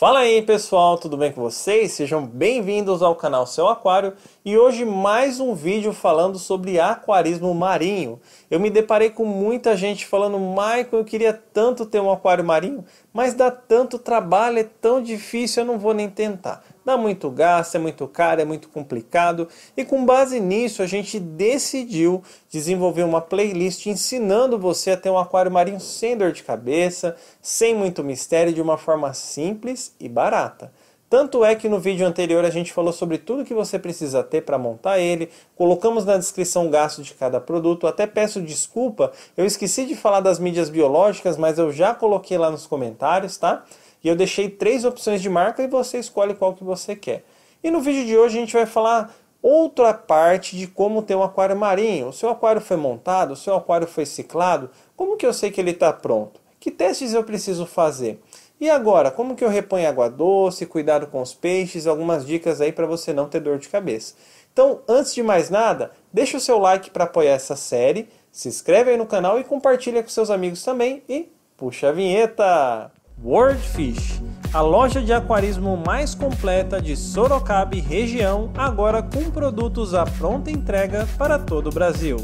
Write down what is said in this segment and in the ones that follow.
Fala aí pessoal, tudo bem com vocês? Sejam bem-vindos ao canal Seu Aquário e hoje mais um vídeo falando sobre aquarismo marinho. Eu me deparei com muita gente falando, Michael, eu queria tanto ter um aquário marinho, mas dá tanto trabalho, é tão difícil, eu não vou nem tentar dá tá muito gasto, é muito caro, é muito complicado. E com base nisso, a gente decidiu desenvolver uma playlist ensinando você a ter um aquário marinho sem dor de cabeça, sem muito mistério, de uma forma simples e barata. Tanto é que no vídeo anterior a gente falou sobre tudo que você precisa ter para montar ele, colocamos na descrição o gasto de cada produto, até peço desculpa, eu esqueci de falar das mídias biológicas, mas eu já coloquei lá nos comentários, tá? E eu deixei três opções de marca e você escolhe qual que você quer. E no vídeo de hoje a gente vai falar outra parte de como ter um aquário marinho. O seu aquário foi montado, o seu aquário foi ciclado, como que eu sei que ele está pronto? Que testes eu preciso fazer? E agora, como que eu reponho água doce, cuidado com os peixes, algumas dicas aí para você não ter dor de cabeça. Então, antes de mais nada, deixa o seu like para apoiar essa série, se inscreve aí no canal e compartilha com seus amigos também e puxa a vinheta! Worldfish, a loja de aquarismo mais completa de Sorocaba região, agora com produtos à pronta entrega para todo o Brasil.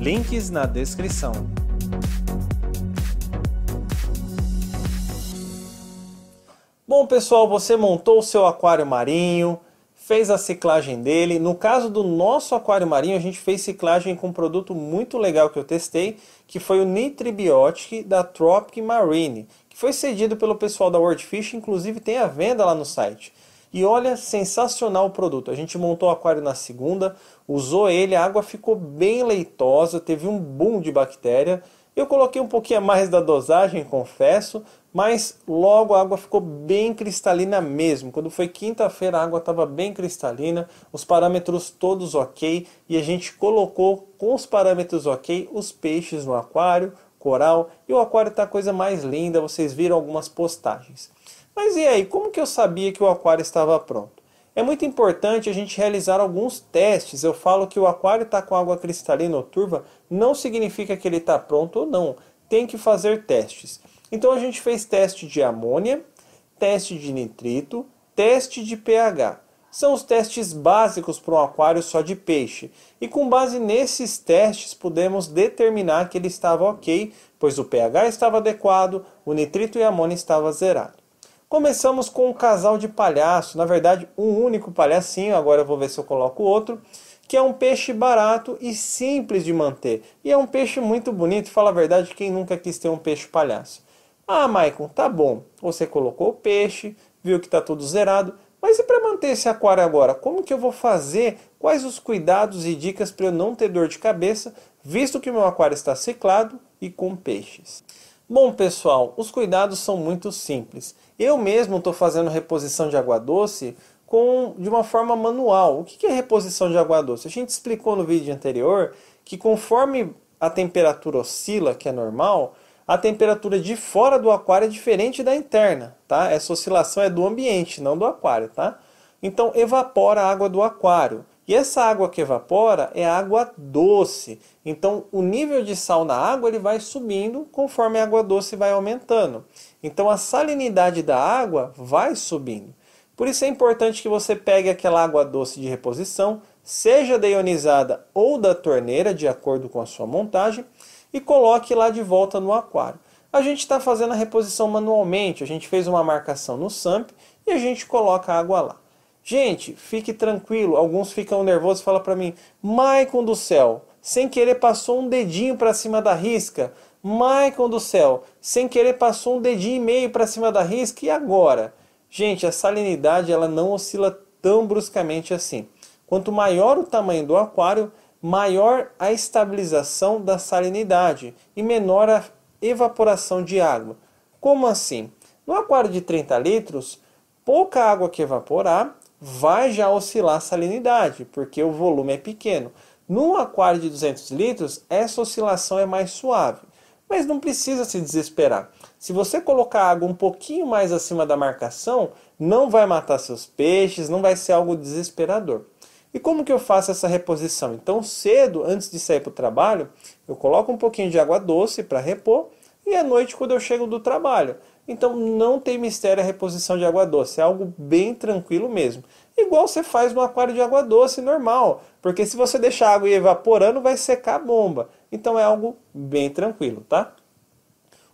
Links na descrição. Bom, pessoal, você montou o seu aquário marinho, fez a ciclagem dele. No caso do nosso aquário marinho, a gente fez ciclagem com um produto muito legal que eu testei, que foi o Nitribiotic da Tropic Marine, foi cedido pelo pessoal da Worldfish, inclusive tem a venda lá no site. E olha, sensacional o produto. A gente montou o aquário na segunda, usou ele, a água ficou bem leitosa, teve um boom de bactéria. Eu coloquei um pouquinho a mais da dosagem, confesso, mas logo a água ficou bem cristalina mesmo. Quando foi quinta-feira a água estava bem cristalina, os parâmetros todos ok e a gente colocou com os parâmetros ok os peixes no aquário, coral e o aquário está a coisa mais linda, vocês viram algumas postagens. Mas e aí, como que eu sabia que o aquário estava pronto? É muito importante a gente realizar alguns testes. Eu falo que o aquário está com água cristalina ou turva, não significa que ele está pronto ou não. Tem que fazer testes. Então a gente fez teste de amônia, teste de nitrito, teste de pH são os testes básicos para um aquário só de peixe. E com base nesses testes, podemos determinar que ele estava ok, pois o pH estava adequado, o nitrito e a amônia estava zerado. Começamos com um casal de palhaço, na verdade um único palhacinho, agora eu vou ver se eu coloco outro, que é um peixe barato e simples de manter. E é um peixe muito bonito, fala a verdade, quem nunca quis ter um peixe palhaço? Ah, Maicon, tá bom, você colocou o peixe, viu que está tudo zerado, mas e para manter esse aquário agora? Como que eu vou fazer? Quais os cuidados e dicas para eu não ter dor de cabeça, visto que meu aquário está ciclado e com peixes? Bom pessoal, os cuidados são muito simples. Eu mesmo estou fazendo reposição de água doce com, de uma forma manual. O que é reposição de água doce? A gente explicou no vídeo anterior que conforme a temperatura oscila, que é normal, a temperatura de fora do aquário é diferente da interna, tá? Essa oscilação é do ambiente, não do aquário, tá? Então evapora a água do aquário. E essa água que evapora é água doce. Então o nível de sal na água ele vai subindo conforme a água doce vai aumentando. Então a salinidade da água vai subindo. Por isso é importante que você pegue aquela água doce de reposição, seja da ionizada ou da torneira, de acordo com a sua montagem, e coloque lá de volta no aquário. A gente está fazendo a reposição manualmente, a gente fez uma marcação no SAMP e a gente coloca a água lá. Gente, fique tranquilo, alguns ficam nervosos e falam para mim, Maicon do céu, sem querer passou um dedinho para cima da risca, Maicon do céu, sem querer passou um dedinho e meio para cima da risca, e agora? Gente, a salinidade ela não oscila tão bruscamente assim. Quanto maior o tamanho do aquário, maior a estabilização da salinidade e menor a evaporação de água. Como assim? No aquário de 30 litros, pouca água que evaporar vai já oscilar a salinidade, porque o volume é pequeno. Num aquário de 200 litros, essa oscilação é mais suave. Mas não precisa se desesperar. Se você colocar água um pouquinho mais acima da marcação, não vai matar seus peixes, não vai ser algo desesperador. E como que eu faço essa reposição? Então, cedo, antes de sair para o trabalho, eu coloco um pouquinho de água doce para repor, e à noite, quando eu chego do trabalho. Então, não tem mistério a reposição de água doce, é algo bem tranquilo mesmo. Igual você faz no aquário de água doce normal, porque se você deixar a água evaporando, vai secar a bomba. Então, é algo bem tranquilo, tá?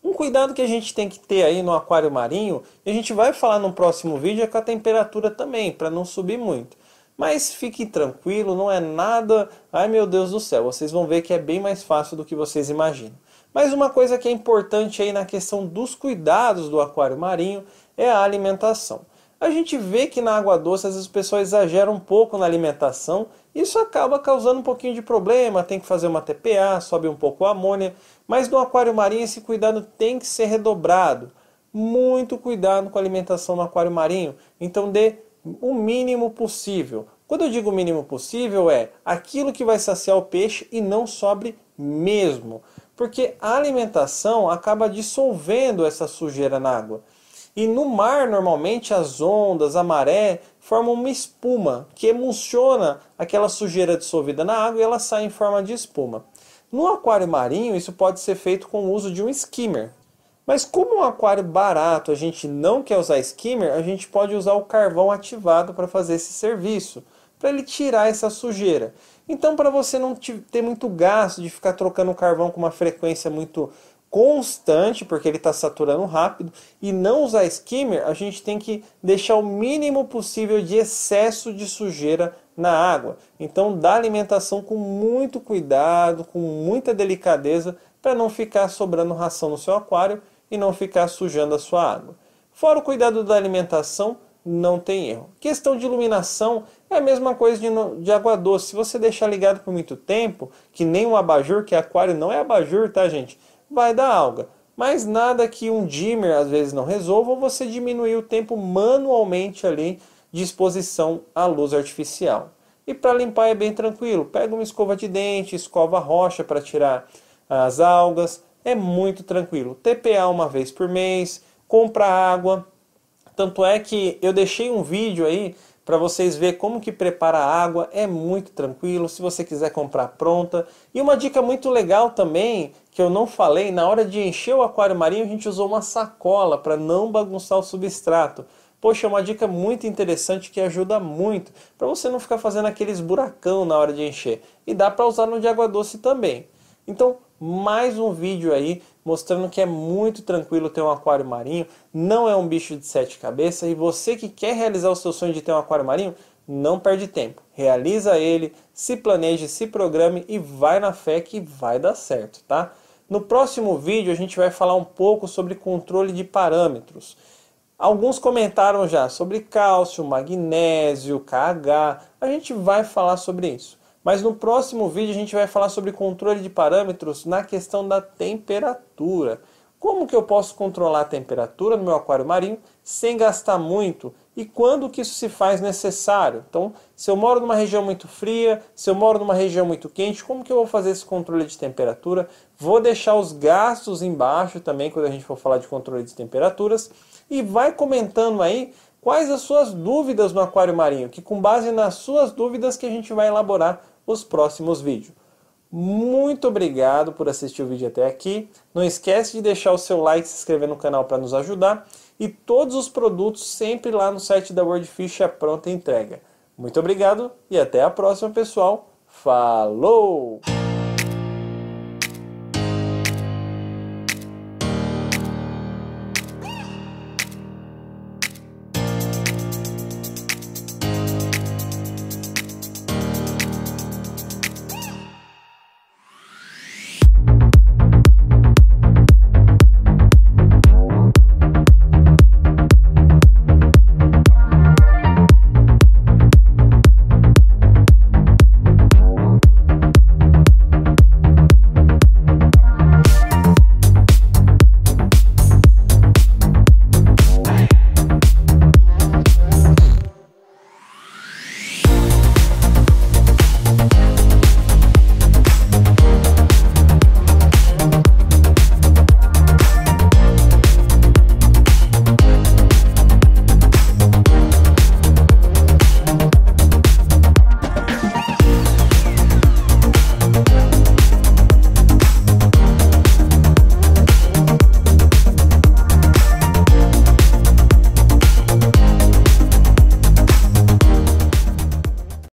Um cuidado que a gente tem que ter aí no aquário marinho, e a gente vai falar no próximo vídeo, é com a temperatura também, para não subir muito. Mas fique tranquilo, não é nada. Ai meu Deus do céu, vocês vão ver que é bem mais fácil do que vocês imaginam. Mas uma coisa que é importante aí na questão dos cuidados do aquário marinho é a alimentação. A gente vê que na água doce as pessoas exageram um pouco na alimentação, isso acaba causando um pouquinho de problema, tem que fazer uma TPA, sobe um pouco a amônia, mas no aquário marinho esse cuidado tem que ser redobrado. Muito cuidado com a alimentação no aquário marinho, então dê o mínimo possível. Quando eu digo o mínimo possível, é aquilo que vai saciar o peixe e não sobre mesmo. Porque a alimentação acaba dissolvendo essa sujeira na água. E no mar, normalmente, as ondas, a maré, formam uma espuma que emulsiona aquela sujeira dissolvida na água e ela sai em forma de espuma. No aquário marinho, isso pode ser feito com o uso de um skimmer, mas como um aquário barato a gente não quer usar skimmer, a gente pode usar o carvão ativado para fazer esse serviço, para ele tirar essa sujeira. Então para você não ter muito gasto de ficar trocando o carvão com uma frequência muito constante, porque ele está saturando rápido, e não usar skimmer, a gente tem que deixar o mínimo possível de excesso de sujeira na água. Então dá alimentação com muito cuidado, com muita delicadeza, para não ficar sobrando ração no seu aquário e não ficar sujando a sua água. Fora o cuidado da alimentação, não tem erro. Questão de iluminação é a mesma coisa de, de água doce. Se você deixar ligado por muito tempo, que nem um abajur, que aquário não é abajur, tá, gente? Vai dar alga. Mas nada que um dimmer às vezes não resolva, ou você diminuir o tempo manualmente ali de exposição à luz artificial. E para limpar é bem tranquilo. Pega uma escova de dente, escova rocha para tirar as algas, é muito tranquilo. TPA uma vez por mês, compra água. Tanto é que eu deixei um vídeo aí para vocês ver como que prepara a água, é muito tranquilo, se você quiser comprar pronta. E uma dica muito legal também, que eu não falei, na hora de encher o aquário marinho a gente usou uma sacola para não bagunçar o substrato. Poxa, é uma dica muito interessante que ajuda muito, para você não ficar fazendo aqueles buracão na hora de encher. E dá para usar no de água doce também. Então, mais um vídeo aí mostrando que é muito tranquilo ter um aquário marinho, não é um bicho de sete cabeças e você que quer realizar o seu sonho de ter um aquário marinho, não perde tempo. Realiza ele, se planeje, se programe e vai na fé que vai dar certo, tá? No próximo vídeo a gente vai falar um pouco sobre controle de parâmetros. Alguns comentaram já sobre cálcio, magnésio, KH. A gente vai falar sobre isso. Mas no próximo vídeo a gente vai falar sobre controle de parâmetros na questão da temperatura. Como que eu posso controlar a temperatura no meu aquário marinho sem gastar muito? E quando que isso se faz necessário? Então, se eu moro numa região muito fria, se eu moro numa região muito quente, como que eu vou fazer esse controle de temperatura? Vou deixar os gastos embaixo também quando a gente for falar de controle de temperaturas. E vai comentando aí quais as suas dúvidas no aquário marinho, que com base nas suas dúvidas que a gente vai elaborar os próximos vídeos. Muito obrigado por assistir o vídeo até aqui. Não esquece de deixar o seu like e se inscrever no canal para nos ajudar. E todos os produtos sempre lá no site da WordFish a é pronta entrega. Muito obrigado e até a próxima, pessoal. Falou!